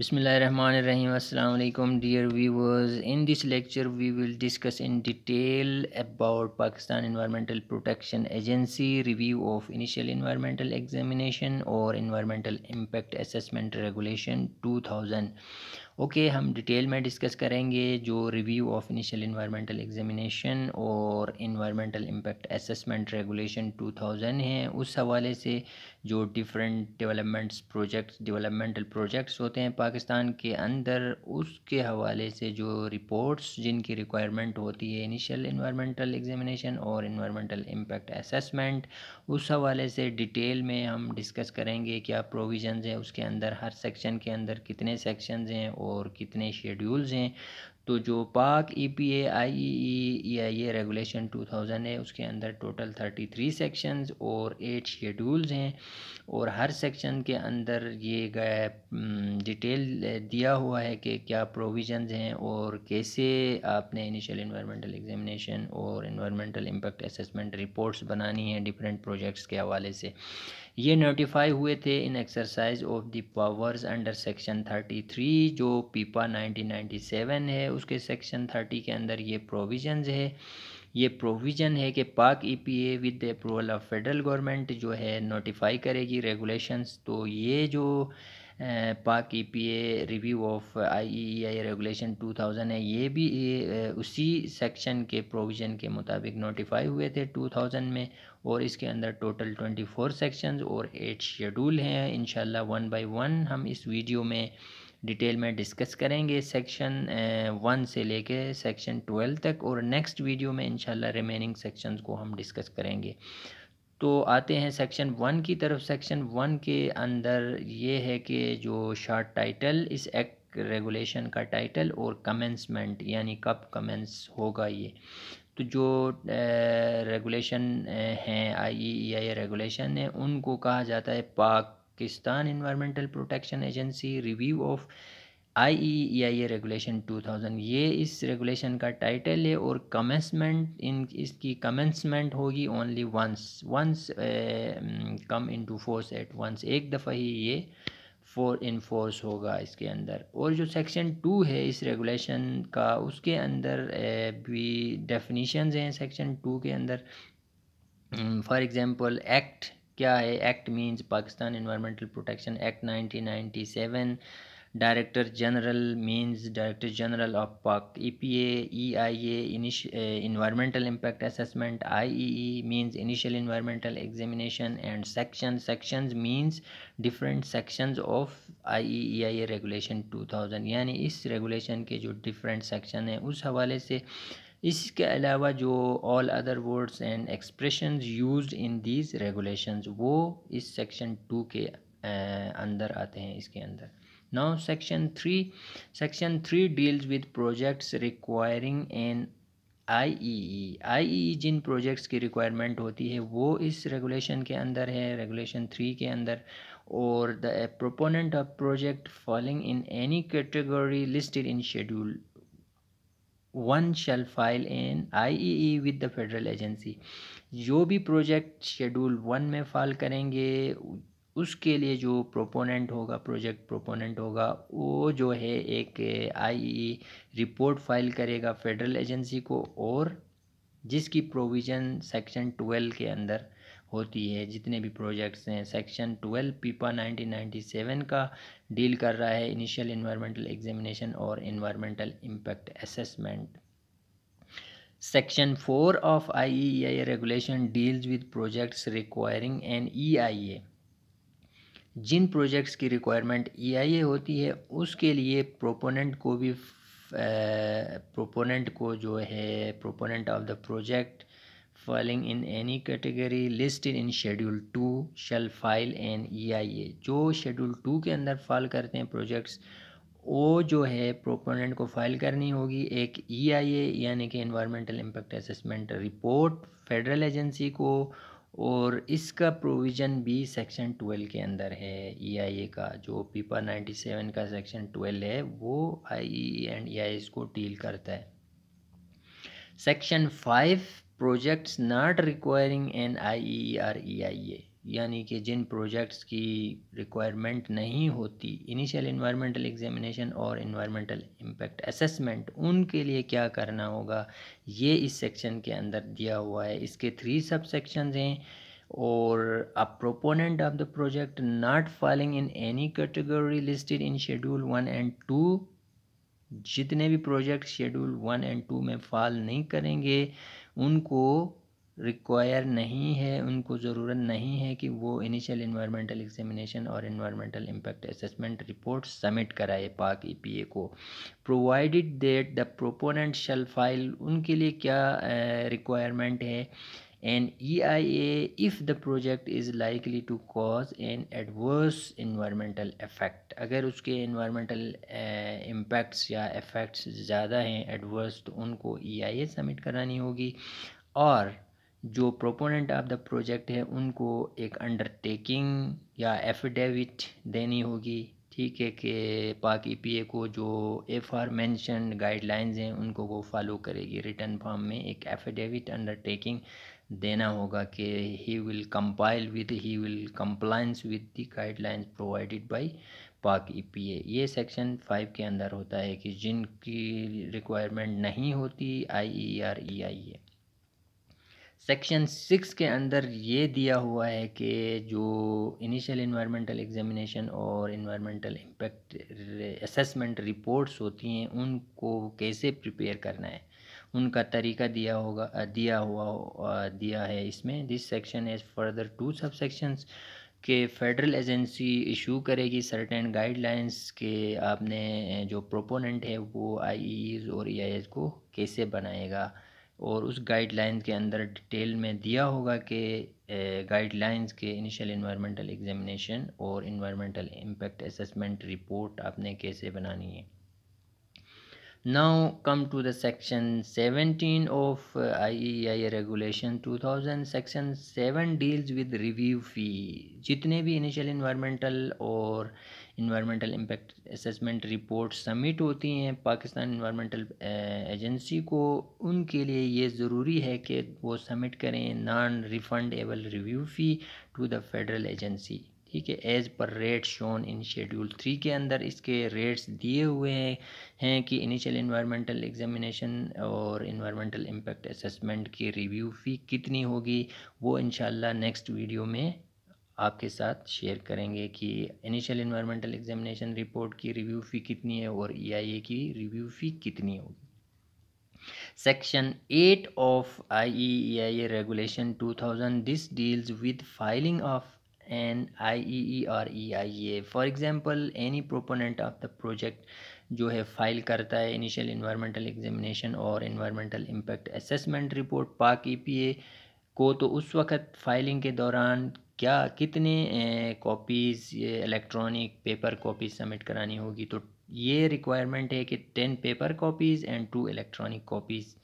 बसमिलकुम dear viewers in this lecture we will discuss in detail about Pakistan environmental protection agency review of initial environmental examination और environmental impact assessment regulation 2000 okay हम detail में discuss करेंगे जो review of initial environmental examination और environmental impact assessment regulation 2000 है उस हवाले से जो different developments projects developmental projects होते हैं पाकिस्तान के अंदर उसके हवाले से जो रिपोर्ट्स जिनकी रिक्वायरमेंट होती है इनिशियल इन्वायरमेंटल एग्जामिनेशन और इन्वायरमेंटल इम्पैक्ट असेसमेंट उस हवाले से डिटेल में हम डिस्कस करेंगे क्या प्रोविजंस हैं उसके अंदर हर सेक्शन के अंदर कितने सेक्शंस हैं और कितने शेड्यूल्स हैं तो जो Pak E P A I E I A regulation two thousand है उसके अंदर टोटल थर्टी थ्री सेक्शंस और एट शेड्यूल्स हैं और हर सेक्शन के अंदर ये डिटेल दिया हुआ है कि क्या प्रोविजंस हैं और कैसे आपने इनिशियल इन्वायरमेंटल एग्जामिनेशन और इन्वायरमेंटल इम्पैक्ट असेसमेंट रिपोर्ट्स बनानी हैं डिफरेंट प्रोजेक्ट्स के हवाले से ये नोटिफाई हुए थे in exercise of the powers under section 33 जो पीपा 1997 है उसके सेक्शन 30 के अंदर ये प्रोविजंस है ये प्रोविज़न है कि Pak E P A with approval of federal government जो है नोटिफाई करेगी रेगुलेशंस तो ये जो Pak EPA P A review of I E I regulation two thousand है ये भी उसी सेक्शन के प्रोविज़न के मुताबिक नोटिफाई हुए थे टू थाउजेंड में और इसके अंदर टोटल ट्वेंटी फोर सेक्शंस और एट शेड्यूल हैं इन वन बाई वन हम इस वीडियो में डिटेल में डिस्कस करेंगे सेक्शन वन से लेके सेक्शन ट्वेल्व तक और नेक्स्ट वीडियो में इनशाला रिमेनिंग सेक्शंस को हम डिस्कस करेंगे तो आते हैं सेक्शन वन की तरफ सेक्शन वन के अंदर ये है कि जो शॉर्ट टाइटल इस एक्ट रेगुलेशन का टाइटल और कमेंसमेंट यानी कब कमेंस होगा ये तो जो रेगुलेशन हैं आई ई आई रेगुलेशन है उनको कहा जाता है Pakistan environmental protection agency review of I E I A regulation two thousand ये इस रेगुलेशन का टाइटल है और कमेंसमेंट इन इसकी कमेंसमेंट होगी only once once come into force at once एक दफ़ा ही ये फोर इन फोर्स होगा इसके अंदर और जो सेक्शन टू है इस रेगुलेशन का उसके अंदर भी डेफिनीशंस हैं सेक्शन टू के अंदर फॉर एग्ज़ाम्पल एक्ट क्या है act means Pakistan environmental protection act seven director general means director general of Pak E e P e A environmental impact assessment I E E means initial environmental examination and section section means different sections of I E E I A regulation two thousand यानी इस regulation के जो different section हैं उस हवाले से इसके अलावा जो all other words and expression use in these regulation वो इस सेक्शन टू के अंदर आते हैं इसके अंदर Now section 3 section 3 deals with projects requiring an IEE E e e. e जिन प्रोजेक्ट्स की रिक्वायरमेंट होती है वो इस रेगुलेशन के अंदर है रेगुलेशन थ्री के अंदर और the proponent of project falling in any category listed in schedule one shall file an IEE with the federal agency जो भी प्रोजेक्ट शेड्यूल वन में फाल करेंगे उसके लिए जो प्रोपोनेंट होगा प्रोजेक्ट प्रोपोनेंट होगा वो जो है एक आई रिपोर्ट फाइल करेगा फेडरल एजेंसी को और जिसकी प्रोविज़न सेक्शन ट्वेल्व के अंदर होती है जितने भी प्रोजेक्ट्स हैं सेक्शन ट्वेल्व पीपा 1997 का डील कर रहा है इनिशियल इन्वायरमेंटल एग्जामिनेशन और environmental impact assessment section four of I E I regulation deals with projects requiring an E I A जिन प्रोजेक्ट्स की रिक्वायरमेंट ईआईए होती है उसके लिए प्रोपोनेंट को भी प्रोपोनेंट को जो है proponent of the project falling in any category list in schedule two shall file an EIA जो शेड्यूल टू के अंदर फॉल करते हैं प्रोजेक्ट्स वो जो है प्रोपोनेंट को फाइल करनी होगी एक ईआईए यानी कि environmental impact assessment report federal agency को और इसका प्रोविज़न भी सेक्शन ट्वेल्व के अंदर है ईआईए e का जो पीपा नाइन्टी सेवन का सेक्शन ट्वेल्व है वो ई एंड ईआईएस को डील करता है section five projects not requiring an I E R E I A यानी कि जिन प्रोजेक्ट्स की रिक्वायरमेंट नहीं होती इनिशियल इन्वायरमेंटल एग्जामिनेशन और इन्वायरमेंटल इम्पैक्ट असेसमेंट उनके लिए क्या करना होगा ये इस सेक्शन के अंदर दिया हुआ है इसके थ्री सब सेक्शन हैं और uh proponent of the project not falling in any category listed in schedule one and two जितने भी project schedule one and two में फॉल नहीं करेंगे उनको रिक्वायर नहीं है उनको ज़रूरत नहीं है कि वो इनिशियल इन्वायरमेंटल एग्जामिनेशन और environmental impact assessment report submit कराए पाक ईपीए e को provided that the proponent shall file उनके लिए क्या रिक्वायरमेंट है an E I A if the project is likely to cause an adverse environmental effect अगर उसके environmental impacts या effects ज़्यादा हैं एडवर्स तो उनको ई आई ए सबमिट करानी होगी और जो प्रोपोनेंट ऑफ द प्रोजेक्ट है उनको एक अंडरटेकिंग या एफिडेविट देनी होगी ठीक है कि पाक ई e को जो एफ आर मैंशन गाइडलाइंस हैं उनको वो फॉलो करेगी रिटर्न फॉर्म में एक एफिडेविट अंडरटेकिंग देना होगा कि he will compile with he will compliance with the guidelines provided by Pak EPA e ये सेक्शन फाइव के अंदर होता है कि जिनकी रिक्वायरमेंट नहीं होती I E R E I A section six के अंदर ये दिया हुआ है कि जो इनिशियल इन्वायरमेंटल एग्जामिनेशन और इन्वायरमेंटल इम्पैक्ट असेसमेंट रिपोर्ट्स होती हैं उनको कैसे प्रिपेयर करना है उनका तरीका दिया होगा दिया हुआ दिया है इसमें this section as further to sub sections के फेडरल एजेंसी इशू करेगी सर्टेन गाइडलाइंस के आपने जो प्रोपोनेंट है वो आई e और ई e को कैसे बनाएगा और उस गाइडलाइन के अंदर डिटेल में दिया होगा कि गाइडलाइंस के इनिशियल इन्वायरमेंटल एग्जामिनेशन और इन्वायरमेंटल इम्पेक्ट असेसमेंट रिपोर्ट आपने कैसे बनानी है now come to the section 17 of I regulation 2000 section 7 deals with review fee जितने भी इनिशियल इन्वायरमेंटल और uh, environmental impact assessment report submit होती हैं पाकिस्तान इन्वायरमेंटल एजेंसी को उनके लिए ये ज़रूरी है कि वो सबमिट करें non refundable review fee to the federal agency ठीक है as per rate shown in schedule three के अंदर इसके रेट्स दिए हुए हैं हैं कि इनिशियल इन्वायरमेंटल एग्जामिनेशन और इन्वायरमेंटल इम्पैक्ट असेसमेंट की रिव्यू फ़ी कितनी होगी वो इन नेक्स्ट वीडियो में आपके साथ शेयर करेंगे कि इनिशियल इन्वायरमेंटल एग्जामिनेशन रिपोर्ट की रिव्यू फ़ी कितनी है और ई e की रिव्यू फ़ी कितनी होगी section 8 of IEEA regulation 2000 this deals with filing E an E I A for example any proponent of the project जो है फाइल करता है इनिशियल इन्वायरमेंटल एग्जामिनेशन और environmental impact assessment report Pak A e को तो उस वक्त फाइलिंग के दौरान क्या कितने copies electronic paper copies submit करानी होगी तो ये रिक्वायरमेंट है कि ten paper copies and two electronic copies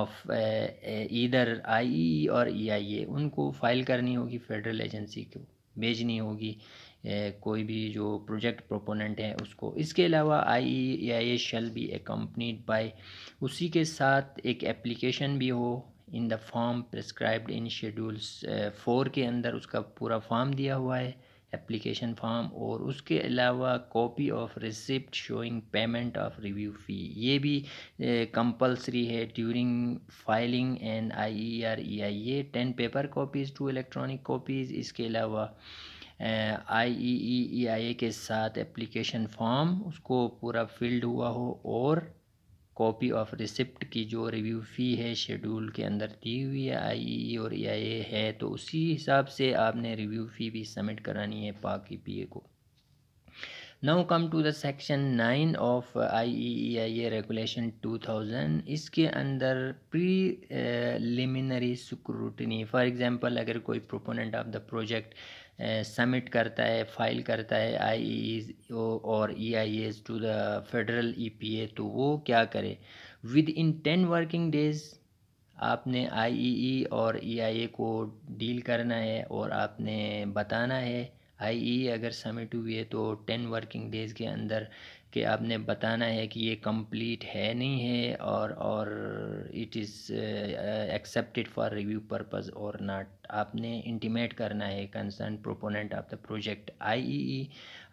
of either I और ई आई ए उनको फाइल करनी होगी फेडरल एजेंसी को भेजनी होगी कोई भी जो प्रोजेक्ट प्रोपोनेंट है उसको इसके अलावा I E I A shall be a by उसी के साथ एक एप्लीकेशन भी हो in the form prescribed in schedules four के अंदर उसका पूरा फॉर्म दिया हुआ है एप्लीकेशन फॉर्म और उसके अलावा copy of receipt showing payment of review fee ये भी कंपलसरी है during filing and I E R E I A ten paper copies two electronic copies इसके अलावा आई ई ई आई ए के साथ एप्लीकेशन फॉर्म उसको पूरा फिल्ड हुआ हो और कॉपी ऑफ रिसिप्ट की जो रिव्यू फ़ी है शेड्यूल के अंदर दी हुई है आई e e और ई है तो उसी हिसाब से आपने रिव्यू फ़ी भी सबमिट करानी है पाक ए e को now come to the section nine of I E I A regulation two thousand इसके अंदर preliminary scrutiny for example अगर कोई proponent of the project submit करता है फाइल करता है आई e और E I as to the federal E P A तो वो क्या करे within ten working days आपने आई e e और ई आई ए को डील करना है और आपने बताना है ई अगर सबमिट हुई है तो टेन वर्किंग डेज़ के अंदर कि आपने बताना है कि ये कंप्लीट है नहीं है और और it is accepted for review purpose और नॉट आपने इंटीमेट करना है concern proponent of the project IEE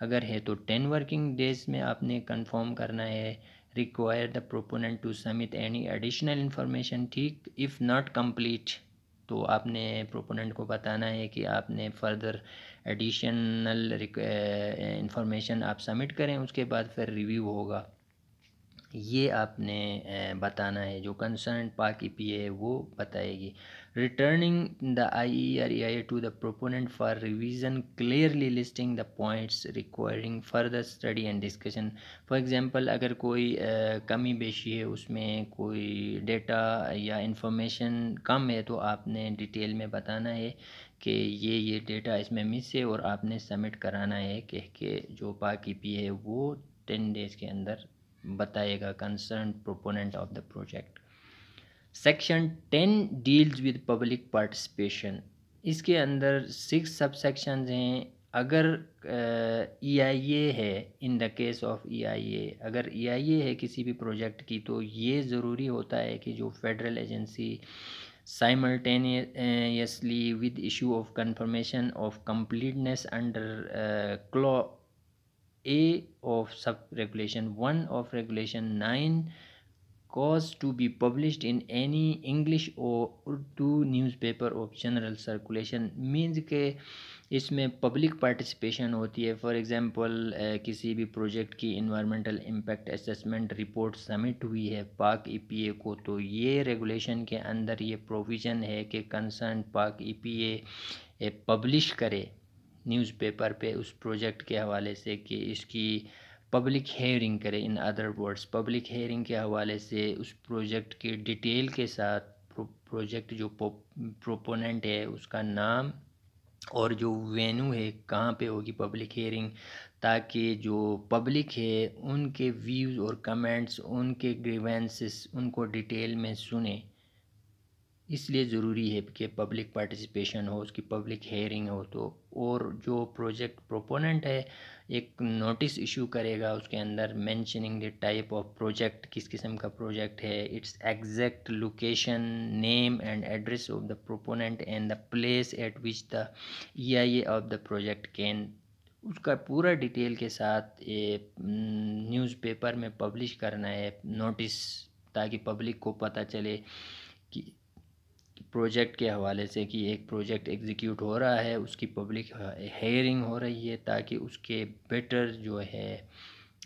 अगर है तो टेन वर्किंग डेज़ में आपने कंफर्म करना है require the proponent to submit any additional information ठीक इफ़ नॉट कंप्लीट तो आपने प्रोपोनेंट को बताना है कि आपने फर्दर एडिशनल इंफॉर्मेशन आप सबमिट करें उसके बाद फिर रिव्यू होगा ये आपने बताना है जो कंसर्न पाकि पी है वो बताएगी returning the IE or EIA to the proponent for revision clearly listing the points requiring further study and discussion for example अगर कोई uh, कमी बेशी है उसमें कोई डेटा या इंफॉर्मेशन कम है तो आपने डिटेल में बताना है कि ये ये डेटा इसमें मिस है और आपने सबमिट कराना है कह के जो पाकि पी है वो टेन डेज़ के अंदर बताएगा concern proponent of the project section ten deals with public participation इसके अंदर सिक्स सब सेक्शंस हैं अगर ई आई ए है in the case of E I A अगर ई आई ए है किसी भी प्रोजेक्ट की तो ये ज़रूरी होता है कि जो federal agency simultaneously with issue of confirmation of completeness under clause a of sub regulation one of regulation nine cause to be publish in any English or Urdu news paper of general circulation means के इसमें public participation होती है for example किसी भी project की environmental impact assessment report submit हुई है पाक ई पी ए को तो ये रेगोलेशन के अंदर ये प्रोविज़न है कि concern Pak E e P A publish करे न्यूज़ न्यूज़पेपर पे उस प्रोजेक्ट के हवाले से कि इसकी पब्लिक हेयरिंग करे in other words public hearing के हवाले से उस प्रोजेक्ट के डिटेल के साथ प्रोजेक्ट जो प्रोपोनेंट है उसका नाम और जो वेन्यू है कहाँ पे होगी पब्लिक हेयरिंग ताकि जो पब्लिक है उनके व्यूज़ और कमेंट्स उनके ग्रीवेंसेस उनको डिटेल में सुने इसलिए ज़रूरी है कि पब्लिक पार्टिसिपेशन हो उसकी पब्लिक हेयरिंग हो तो और जो प्रोजेक्ट प्रोपोनेंट है एक नोटिस इशू करेगा उसके अंदर mentioning the type of project किस किस्म का प्रोजेक्ट है its exact location name and address of the proponent and the place at which the E I of the project can उसका पूरा डिटेल के साथ ये न्यूज़पेपर mm, में पब्लिश करना है नोटिस ताकि पब्लिक को पता चले कि प्रोजेक्ट के हवाले से कि एक प्रोजेक्ट एग्जीक्यूट हो रहा है उसकी पब्लिक हेयरिंग हो रही है ताकि उसके बेटर जो है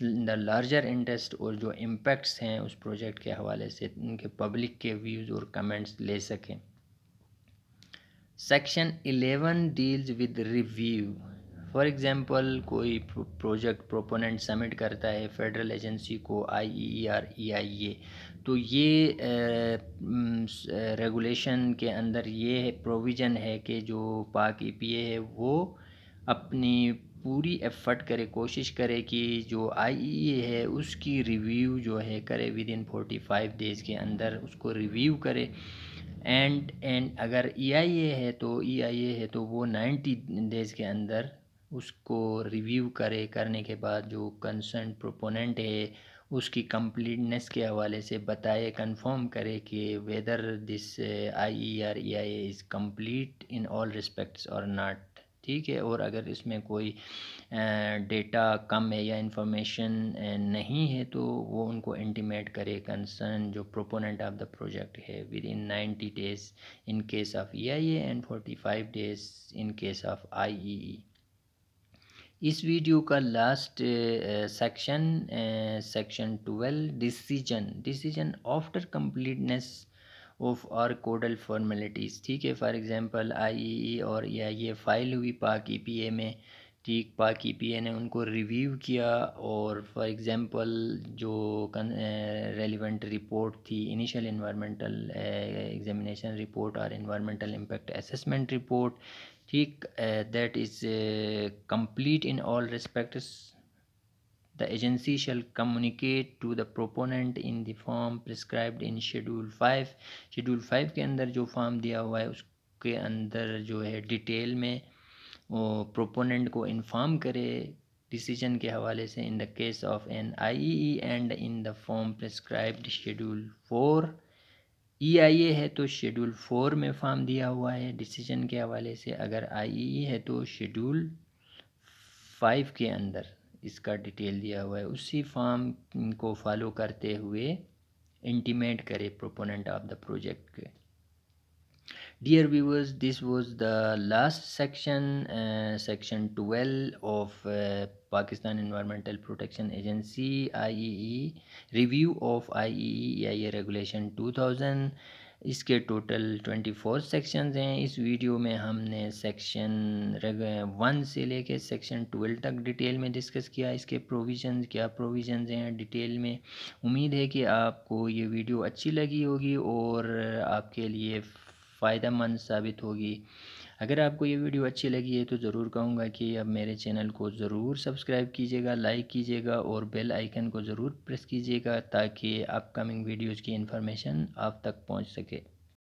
द लार्जर इंटरेस्ट और जो इम्पैक्ट्स हैं उस प्रोजेक्ट के हवाले से उनके पब्लिक के व्यूज़ और कमेंट्स ले सकें section 11 deals with review for example कोई प्रोजेक्ट प्रोपोनेंट सबमिट करता है फेडरल एजेंसी को आई ई आर ई आई ए तो ये रेगुलेशन के अंदर ये प्रोविज़न है कि जो पाक ई पी ए है वो अपनी पूरी एफ़र्ट करे कोशिश करे कि जो आई ई e e है उसकी रिव्यू जो है करे within forty five days के अंदर उसको रिव्यू करे एंड एंड अगर ई आई ए है तो ई आई ए है तो वो नाइन्टी डेज़ के अंदर उसको रिव्यू करे करने के बाद जो कंसर्न प्रोपोनेंट है उसकी कंप्लीटनेस के हवाले से बताए कंफर्म करे कि whether this I E R E I is complete in all respects और नाट ठीक है और अगर इसमें कोई डेटा uh, कम है या इंफॉर्मेशन uh, नहीं है तो वो उनको इंटीमेट करे कंसर्न जो प्रोपोनेंट ऑफ द प्रोजेक्ट है within ninety days in case of E I A and forty five days in case of I E E इस वीडियो का last section section twelve decision decision after completeness of or codal formalities ठीक है for example IEEE और या ये file हुई पाक ई में ठीक बाकी पी ए ने उनको रिव्यू किया और फॉर एग्ज़ाम्पल जो रेलिवेंट रिपोर्ट थी इनिशियल इन्वायरमेंटल एग्जामिनेशन रिपोर्ट और इन्वायरमेंटल इम्पैक्ट असेसमेंट रिपोर्ट ठीक that is complete in all respects the agency shall communicate to the proponent in the form prescribed in schedule five schedule five के अंदर जो form दिया हुआ है उसके अंदर जो है डिटेल में प्रोपोनेंट को इन्फॉर्म करे डिसीजन के हवाले से in the case of an E and in the form prescribed schedule four E I A है तो शेड्यूल फोर में फॉर्म दिया हुआ है डिसीजन के हवाले से अगर आई ई e e है तो शेड्यूल फाइव के अंदर इसका डिटेल दिया हुआ है उसी फॉर्म को फॉलो करते हुए इंटीमेट करे प्रोपोनेंट ऑफ द प्रोजेक्ट के dear viewers this was the last section uh, section 12 of uh, pakistan environmental protection agency iee review of iee eia regulation 2000 इसके टोटल ट्वेंटी फोर सेक्शंस हैं इस video में हमने section one से लेके section twelve तक detail में discuss किया इसके प्रोविजन क्या प्रोविजन हैं डिटेल में उम्मीद है कि आपको ये वीडियो अच्छी लगी होगी और आपके लिए फ़ायदेमंद साबित होगी अगर आपको ये वीडियो अच्छी लगी है तो ज़रूर कहूँगा कि अब मेरे चैनल को ज़रूर सब्सक्राइब कीजिएगा लाइक कीजिएगा और बेल आइकन को ज़रूर प्रेस कीजिएगा ताकि अपकमिंग वीडियोज़ की इन्फॉर्मेशन आप तक पहुँच सके